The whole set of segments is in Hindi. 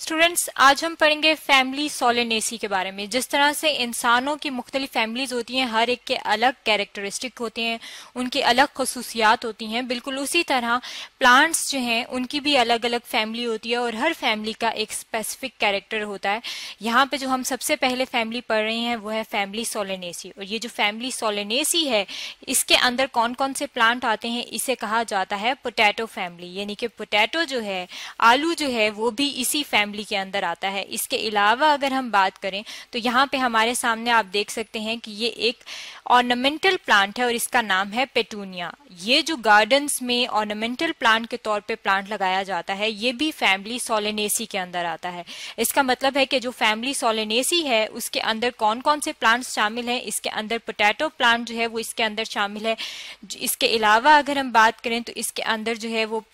स्टूडेंट्स आज हम पढ़ेंगे फैमिली सोलेनेसी के बारे में जिस तरह से इंसानों की मुख्तलिफ़ फैमिलीज होती हैं हर एक के अलग कैरेक्टरिस्टिक होते हैं उनकी अलग खसूसियात होती हैं बिल्कुल उसी तरह प्लांट्स जो हैं उनकी भी अलग अलग फैमिली होती है और हर फैमिली का एक स्पेसिफिक कैरेक्टर होता है यहाँ पे जो हम सबसे पहले फैमिली पढ़ रहे हैं वो है फैमिली सोलेनेसी और ये जो फैमिली सोलेनेसी है इसके अंदर कौन कौन से प्लांट आते हैं इसे कहा जाता है पोटैटो फैमिली यानी कि पोटैटो जो है आलू जो है वो भी इसी फैमिली फैमिली के अंदर आता है इसके अलावा अगर हम बात करें तो यहाँ पे हमारे सामने आप देख सकते हैं कि ये एक ऑर्नामेंटल प्लांट है और इसका नाम है पेटूनिया ये जो गार्डन्स में ऑर्नामेंटल प्लांट के तौर पे प्लांट लगाया जाता है ये भी फैमिली सोलेनेसी के अंदर आता है इसका मतलब है कि जो फैमिली सोलेनेसी है उसके अंदर कौन कौन से प्लांट्स शामिल हैं इसके अंदर पोटैटो प्लांट जो है वो इसके अंदर शामिल है इसके अलावा अगर हम बात करें तो इसके अंदर जो है वो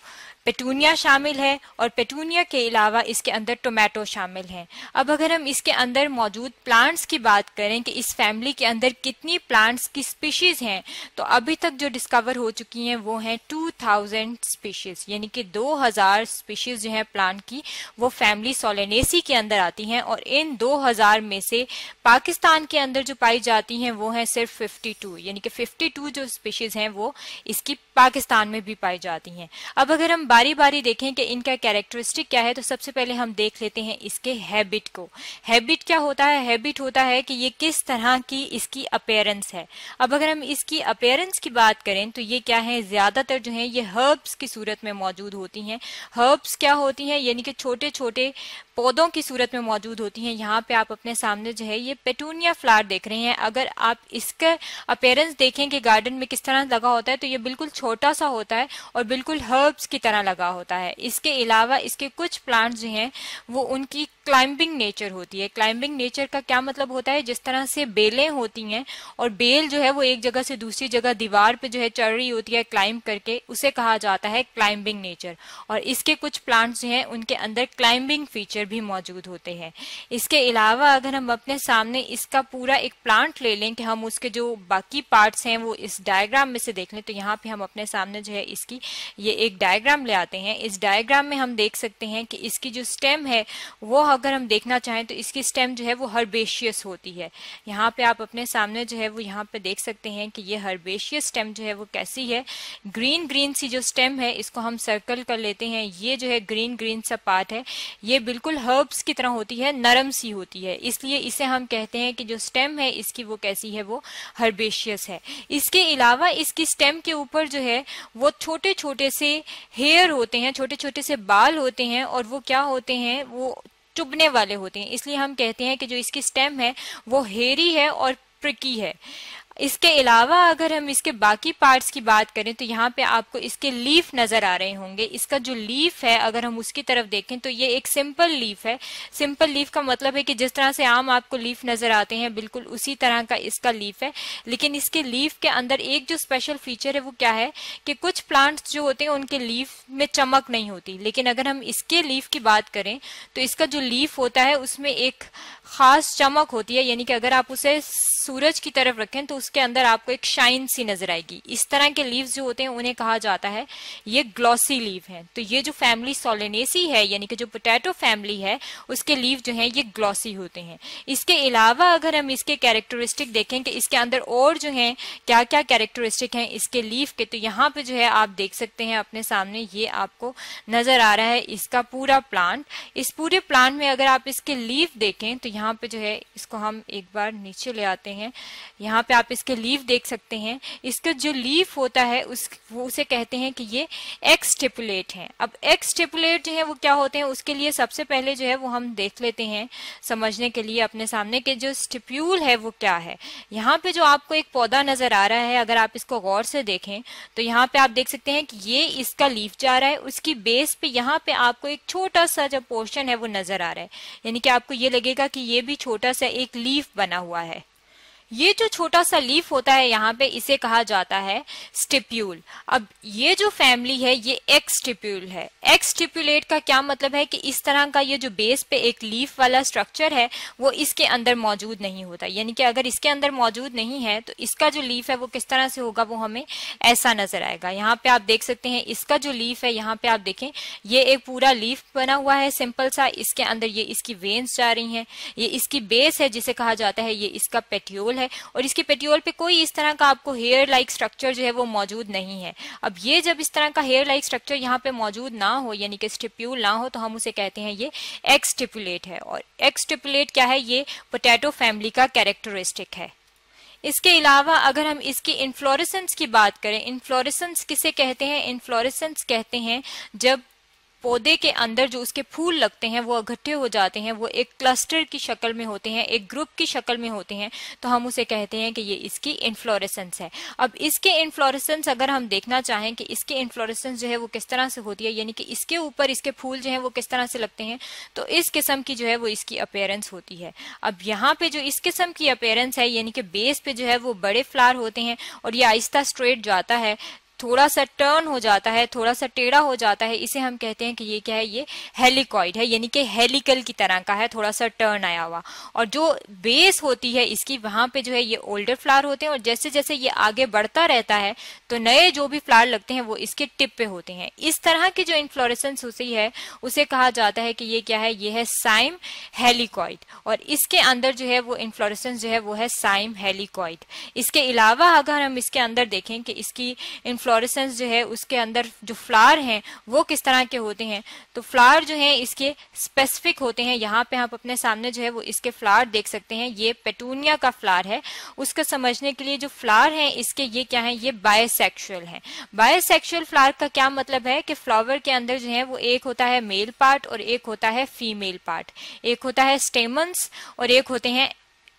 पेटूनिया शामिल है और पेटूनिया के अलावा इसके अंदर टोमेटो शामिल है अब अगर हम इसके अंदर मौजूद प्लांट्स की बात करें कि इस फैमिली के अंदर कितनी प्लांट्स की स्पीशीज हैं तो अभी तक जो डिस्कवर हो चुकी हैं वो हैं 2000 स्पीशीज यानी कि 2000 स्पीशीज जो है प्लांट की वो फैमिली सोलेनेसी के अंदर आती हैं और इन 2000 में से पाकिस्तान के अंदर जो पाई जाती हैं वो हैं सिर्फ 52 यानी कि 52 जो स्पीशीज हैं वो इसकी पाकिस्तान में भी पाई जाती हैं अब अगर हम बारी बारी देखें कि इनका कैरेक्टरिस्टिक क्या है तो सबसे पहले हम देख लेते हैं इसके हैबिट को हैबिट क्या होता है हैबिट होता है कि ये किस तरह की इसकी अपेयरेंस है अब अगर हम इसकी अपेयरेंस की बात करें तो ये क्या है ज्यादातर जो है ये हर्ब्स की सूरत में मौजूद होती हैं हर्ब्स क्या होती हैं यानी कि छोटे छोटे पौधों की सूरत में मौजूद होती हैं यहाँ पे आप अपने सामने जो है ये पेटूनिया फ्लावर देख रहे हैं अगर आप इसका अपेयरेंस देखें कि गार्डन में किस तरह लगा होता है तो ये बिल्कुल छोटा सा होता है और बिल्कुल हर्ब्स की तरह लगा होता है इसके अलावा इसके कुछ प्लांट्स जो हैं वो उनकी क्लाइंबिंग नेचर होती है क्लाइंबिंग नेचर का क्या मतलब होता है जिस तरह से बेलें होती हैं और बेल जो है वो एक जगह से दूसरी जगह दीवार पे जो है चढ़ रही होती है क्लाइंब करके उसे कहा जाता है क्लाइंबिंग नेचर और इसके कुछ प्लांट्स जो हैं उनके अंदर क्लाइंबिंग फीचर भी मौजूद होते हैं इसके अलावा अगर हम अपने सामने इसका पूरा एक प्लांट ले लें कि हम उसके जो बाकी पार्ट्स हैं वो इस डायग्राम में से देख लें तो यहाँ पे हम अपने सामने जो है इसकी ये एक डायग्राम ले आते हैं इस डायग्राम में हम देख सकते हैं कि इसकी जो स्टेम है वो अगर हम देखना चाहें तो इसकी स्टेम जो है वो हर्बेशियस होती है यहाँ पे आप अपने सामने जो है वो यहाँ पे देख सकते हैं कि ये हर्बेशियस स्टेम जो है वो कैसी है ग्रीन ग्रीन सी जो स्टेम है इसको हम सर्कल कर लेते हैं ये जो है ग्रीन ग्रीन सा पार्ट है ये बिल्कुल बिल्कुल हर्ब्स की तरह होती है नरम सी होती है इसलिए इसे हम कहते हैं कि जो स्टेम है इसकी वो कैसी है वो हर्बेशियस है इसके अलावा इसकी स्टेम के ऊपर जो है वो छोटे छोटे से हेयर होते हैं छोटे छोटे से बाल होते हैं और वो क्या होते हैं वो चुभने वाले होते हैं इसलिए हम कहते हैं कि जो इसकी स्टेम है वो हेरी है और प्रकी है इसके अलावा अगर हम इसके बाकी पार्ट्स की बात करें तो यहाँ पे आपको इसके लीफ नजर आ रहे होंगे इसका जो लीफ है अगर हम उसकी तरफ देखें तो ये एक सिंपल लीफ है सिंपल लीफ का मतलब है कि जिस तरह से आम आपको लीफ नजर आते हैं बिल्कुल उसी तरह का इसका लीफ है लेकिन इसके लीफ के अंदर एक जो स्पेशल फीचर है वो क्या है कि कुछ प्लांट्स जो होते हैं उनके लीफ में चमक नहीं होती लेकिन अगर हम इसके लीफ की बात करें तो इसका जो लीफ होता है उसमें एक खास चमक होती है यानी कि अगर आप उसे सूरज की तरफ रखें तो उसके अंदर आपको एक शाइन सी नजर आएगी इस तरह के लीव्स जो होते हैं उन्हें कहा जाता है ये ग्लॉसी लीव हैं तो ये जो फैमिली सोलेनेसी है यानी कि जो पोटैटो फैमिली है उसके लीव जो हैं ये ग्लॉसी होते हैं इसके अलावा अगर हम इसके कैरेक्टरिस्टिक देखें कि इसके अंदर और जो है क्या क्या कैरेक्टरिस्टिक है इसके लीव के तो यहाँ पे जो है आप देख सकते हैं अपने सामने ये आपको नजर आ रहा है इसका पूरा प्लांट इस पूरे प्लांट में अगर आप इसके लीव देखें तो यहाँ पे जो है इसको हम एक बार नीचे ले आते हैं यहाँ पे आप इसके लीव देख सकते हैं इसका जो लीव होता है उस वो उसे कहते हैं कि ये एक्सटिपुलेट है अब एक्सटिपुलेट जो है वो क्या होते हैं उसके लिए सबसे पहले जो है वो हम देख लेते हैं समझने के लिए अपने सामने के जो स्टिप्यूल है वो क्या है यहाँ पे जो आपको एक पौधा नजर आ रहा है अगर आप इसको गौर से देखें तो यहाँ पे आप देख सकते हैं कि ये इसका लीव जा रहा है उसकी बेस पे यहाँ पे आपको एक छोटा सा जो पोर्शन है वो नजर आ रहा है यानी कि आपको ये लगेगा कि ये भी छोटा सा एक लीफ बना हुआ है ये जो छोटा सा लीफ होता है यहाँ पे इसे कहा जाता है स्टिप्यूल अब ये जो फैमिली है ये एक्सटिप्यूल है एक्सटिप्यूलेट का क्या मतलब है कि इस तरह का ये जो बेस पे एक लीफ वाला स्ट्रक्चर है वो इसके अंदर मौजूद नहीं होता यानी कि अगर इसके अंदर मौजूद नहीं है तो इसका जो लीफ है वो किस तरह से होगा वो हमें ऐसा नजर आएगा यहाँ पे आप देख सकते हैं इसका जो लीफ है यहाँ पे आप देखें ये एक पूरा लीफ बना हुआ है सिंपल सा इसके अंदर ये इसकी वेन्स जा रही है ये इसकी बेस है जिसे कहा जाता है ये इसका पेट्योल पेट्योल है और इसके पेट्योल पे कोई इस तरह का आपको हेयर लाइक स्ट्रक्चर जो है वो मौजूद नहीं है अब ये जब इस तरह का हेयर लाइक स्ट्रक्चर यहाँ पे मौजूद ना हो यानी कि स्टिप्यूल ना हो तो हम उसे कहते हैं ये एक्सटिपुलेट है और एक्सटिपुलेट क्या है ये पोटैटो फैमिली का कैरेक्टरिस्टिक है इसके अलावा अगर हम इसकी इन्फ्लोरेसेंस की बात करें इन्फ्लोरेसेंस किसे कहते हैं इन्फ्लोरेसेंस कहते हैं जब पौधे के अंदर जो उसके फूल लगते हैं वो इकट्ठे हो जाते हैं वो एक क्लस्टर की शक्ल में होते हैं एक ग्रुप की शक्ल में होते हैं तो हम उसे कहते हैं कि ये इसकी इन्फ्लोरेसेंस है अब इसके इन्फ्लोरेसेंस अगर हम देखना चाहें कि इसके इन्फ्लोरेसेंस जो है वो किस तरह से होती है यानी कि इसके ऊपर इसके फूल जो है वो किस तरह से लगते हैं तो इस किस्म की जो है वो इसकी अपेयरेंस होती है अब यहाँ पे जो इस किस्म की अपेयरेंस है यानी कि बेस पे जो है वो बड़े फ्लावर होते हैं और ये आहिस्ता स्ट्रेट जाता है थोड़ा सा टर्न हो जाता है थोड़ा सा टेढ़ा हो जाता है इसे हम कहते हैं कि ये क्या है ये हेलिकॉइड है यानी कि हेलिकल की तरह का है थोड़ा सा टर्न आया हुआ और जो बेस होती है इसकी वहां पे जो है ये ओल्डर फ्लावर होते हैं और जैसे जैसे ये आगे बढ़ता रहता है तो नए जो भी फ्लावर लगते हैं वो इसके टिप पे होते हैं इस तरह की जो इन्फ्लोरेसेंस होती है उसे कहा जाता है कि ये क्या है ये है साइम हेलिकॉइड और इसके अंदर जो है वो इन्फ्लोरेसेंस जो है वो है साइम हेलिकॉइड इसके अलावा अगर हम इसके अंदर देखें कि इसकी फ्लोरेसेंस जो है उसके अंदर जो फ्लावर हैं वो किस तरह के होते हैं तो फ्लावर जो है इसके स्पेसिफिक होते हैं यहाँ पे आप अपने सामने जो है वो इसके फ्लावर देख सकते हैं ये पेटूनिया का फ्लावर है उसको समझने के लिए जो फ्लावर है इसके ये क्या है ये बायोसेक्शुअल है बायोसेक्शुअल फ्लावर का क्या मतलब है कि फ्लावर के अंदर जो है वो एक होता है मेल पार्ट और एक होता है फीमेल पार्ट एक होता है स्टेमन्स और एक होते हैं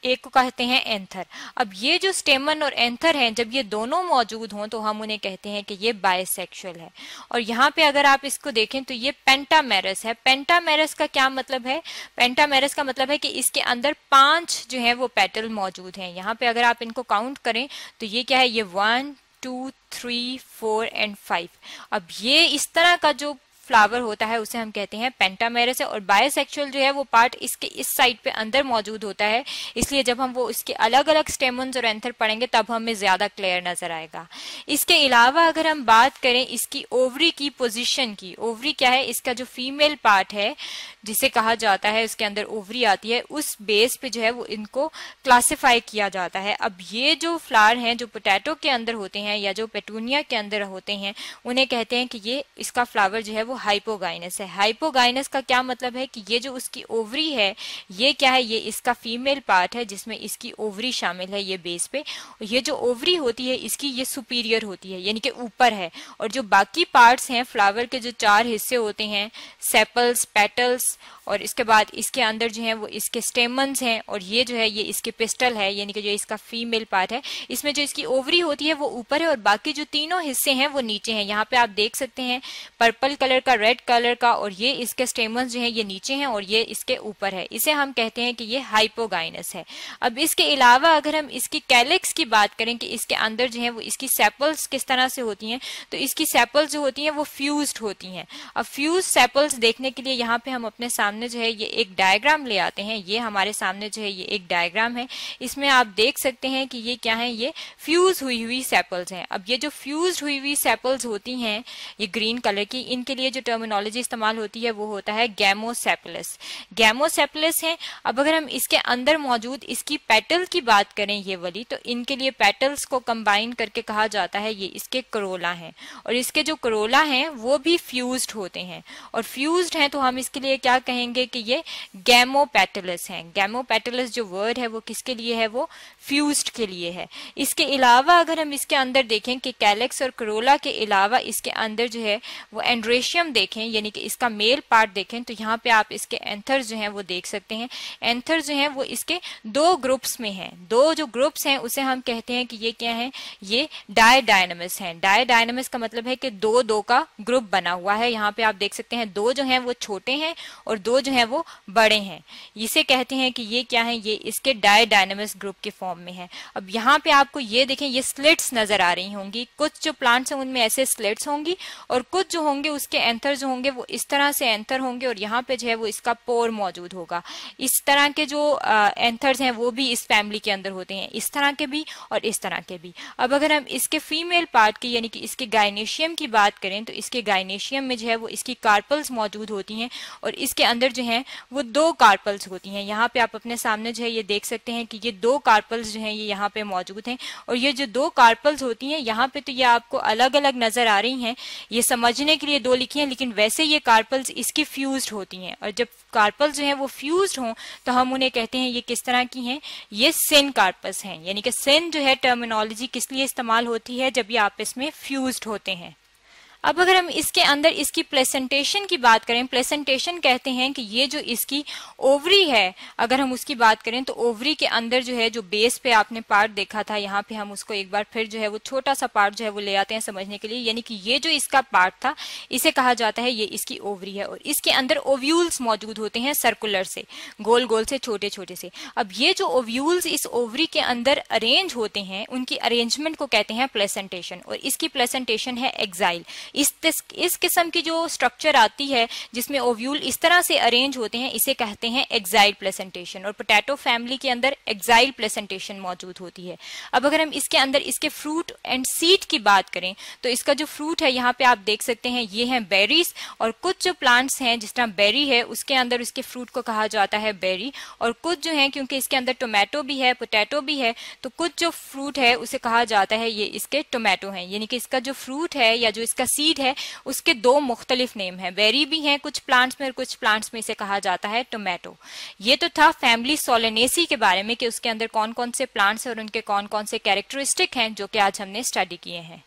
एक को कहते हैं एंथर अब ये जो स्टेमन और एंथर हैं जब ये दोनों मौजूद हों तो हम उन्हें कहते हैं कि ये बायसेक्सुअल है और यहाँ पे अगर आप इसको देखें तो ये पेंटामेरस है पेंटामेरस का क्या मतलब है पेंटामेरस का मतलब है कि इसके अंदर पांच जो है वो पेटल मौजूद हैं यहाँ पे अगर आप इनको काउंट करें तो ये क्या है ये one two three four and five अब ये इस तरह का जो फ्लावर होता है उसे हम कहते हैं पेंटामेरस है और बायोसेक्चुअल जो है वो पार्ट इसके इस साइड पे अंदर मौजूद होता है इसलिए जब हम वो इसके अलग अलग स्टेमन्स और एंथर पढ़ेंगे तब हमें ज्यादा क्लियर नजर आएगा इसके अलावा अगर हम बात करें इसकी ओवरी की पोजिशन की ओवरी क्या है इसका जो फीमेल पार्ट है जिसे कहा जाता है उसके अंदर ओवरी आती है उस बेस पे जो है वो इनको क्लासिफाई किया जाता है अब ये जो फ्लावर हैं जो पोटैटो के अंदर होते हैं या जो पेटूनिया के अंदर होते हैं उन्हें कहते हैं कि ये इसका फ्लावर जो है वो हाइपोगाइनस है हाइपोगाइनस का क्या मतलब है कि ये जो उसकी ओवरी है ये क्या है ये इसका फीमेल पार्ट है जिसमें इसकी ओवरी शामिल है ये बेस पे ये जो ओवरी होती है इसकी ये सुपीरियर होती है यानी कि ऊपर है और जो बाकी पार्ट्स हैं फ्लावर के जो चार हिस्से होते हैं सेपल्स पेटल्स और इसके बाद इसके अंदर जो है वो इसके स्टेमन्स हैं और ये जो है ये इसके पिस्टल है यानी कि जो इसका फीमेल पार्ट है इसमें जो इसकी ओवरी होती है वो ऊपर है और बाकी जो तीनों हिस्से हैं वो नीचे हैं यहाँ पे आप देख सकते हैं पर्पल कलर का रेड कलर का और ये इसके स्टेमन जो है ये नीचे हैं और ये इसके ऊपर है इसे हम कहते हैं कि ये हाइपोगाइनस है अब इसके अलावा अगर हम इसकी कैलिक्स की बात करें कि इसके अंदर जो है वो इसकी सेपल्स किस तरह से होती हैं तो इसकी सेपल्स जो होती हैं वो फ्यूज होती हैं अब फ्यूज सेपल्स देखने के लिए यहाँ पे हम अपने सामने जो है ये एक डायग्राम ले आते हैं ये हमारे सामने जो है ये एक डायग्राम है इसमें आप देख सकते हैं कि ये क्या है ये फ्यूज हुई हुई सेपल्स हैं अब ये जो फ्यूज हुई हुई सेपल्स होती हैं ये ग्रीन कलर की इनके लिए जो टर्मिनोलॉजी इस्तेमाल होती है वो होता है गैमोसेपलस गैमोसेपलस है अब अगर हम इसके अंदर मौजूद इसकी पेटल की बात करें ये वाली तो इनके लिए पेटल्स को कंबाइन करके कहा जाता है ये इसके करोला हैं और इसके जो करोला हैं वो भी फ्यूज होते हैं और फ्यूज हैं तो हम इसके लिए क्या कहेंगे कि ये गैमोपेटलस हैं गैमोपेटलस जो वर्ड है वो किसके लिए है वो फ्यूज के लिए है इसके अलावा अगर हम इसके अंदर देखें कि कैलेक्स और करोला के अलावा इसके अंदर जो है वो एंड्रेशियम बॉटम देखें यानी कि इसका मेल पार्ट देखें तो यहाँ पे आप इसके एंथर जो हैं वो देख सकते हैं एंथर जो हैं वो इसके दो ग्रुप्स में हैं दो जो ग्रुप्स हैं उसे हम कहते हैं कि ये क्या है ये डाय डायनामस हैं डाय डायनामस का मतलब है कि दो दो का ग्रुप बना हुआ है यहाँ पे आप देख सकते हैं दो जो है वो छोटे हैं और दो जो है वो बड़े हैं इसे कहते हैं कि ये क्या है ये इसके डाय डायनामस ग्रुप के फॉर्म में है अब यहाँ पे आपको ये देखें ये स्लिट्स नजर आ रही होंगी कुछ जो प्लांट्स हैं उनमें ऐसे स्लिट्स होंगी और कुछ जो होंगे उसके एंथर जो होंगे वो इस तरह से एंथर होंगे और यहाँ पे जो है वो इसका पोर मौजूद होगा इस तरह के जो एंथर्स हैं वो भी इस फैमिली के अंदर होते हैं इस तरह के भी और इस तरह के भी अब अगर हम इसके फीमेल पार्ट की यानी कि इसके गायनेशियम की बात करें तो इसके गायनेशियम में जो है वो इसकी कार्पल्स मौजूद होती हैं और इसके अंदर जो है वो दो कार्पल्स होती हैं यहाँ पे आप अपने सामने जो है ये देख सकते हैं कि ये दो कार्पल्स जो है ये यहाँ पे मौजूद हैं और ये जो दो कार्पल्स होती हैं यहाँ पे तो ये आपको अलग अलग नजर आ रही हैं ये समझने के लिए दो लिखी होती हैं लेकिन वैसे ये कार्पल्स इसकी फ्यूज्ड होती हैं और जब कार्पल्स जो हैं वो फ्यूज्ड हों तो हम उन्हें कहते हैं ये किस तरह की हैं ये सेन कार्पस हैं यानी कि सेन जो है टर्मिनोलॉजी किस लिए इस्तेमाल होती है जब ये आपस में फ्यूज्ड होते हैं अब अगर हम इसके अंदर इसकी प्लेसेंटेशन की बात करें प्लेसेंटेशन कहते हैं कि ये जो इसकी ओवरी है अगर हम उसकी बात करें तो ओवरी के अंदर जो है जो बेस पे आपने पार्ट देखा था यहाँ पे हम उसको एक बार फिर जो है वो छोटा सा पार्ट जो है वो ले आते हैं समझने के लिए यानी कि ये जो इसका पार्ट था इसे कहा जाता है ये इसकी ओवरी है और इसके अंदर ओव्यूल्स मौजूद होते हैं सर्कुलर से गोल गोल से छोटे छोटे से अब ये जो ओव्यूल्स इस ओवरी के अंदर अरेंज होते हैं उनकी अरेंजमेंट को कहते हैं प्लेसेंटेशन और इसकी प्लेसेंटेशन है एग्जाइल इस इस किस्म की जो स्ट्रक्चर आती है जिसमें ओव्यूल इस तरह से अरेंज होते हैं इसे कहते हैं एक्साइल प्लेसेंटेशन और पोटैटो फैमिली के अंदर एक्साइल प्लेसेंटेशन मौजूद होती है अब अगर हम इसके अंदर इसके फ्रूट एंड सीड की बात करें तो इसका जो फ्रूट है यहाँ पे आप देख सकते हैं ये है बेरीज और कुछ जो प्लांट्स हैं जिस तरह बेरी है उसके अंदर उसके फ्रूट को कहा जाता है बेरी और कुछ जो है क्योंकि इसके अंदर टोमेटो भी है पोटैटो भी है तो कुछ जो फ्रूट है उसे कहा जाता है ये इसके टोमेटो है यानी कि इसका जो फ्रूट है या जो इसका सीड है उसके दो मुख्तलिफ नेम है वेरी भी है कुछ प्लांट्स में और कुछ प्लांट्स में इसे कहा जाता है टोमेटो ये तो था फैमिली सोलेनेसी के बारे में कि उसके अंदर कौन कौन से प्लांट्स और उनके कौन कौन से कैरेक्टरिस्टिक हैं जो कि आज हमने स्टडी किए हैं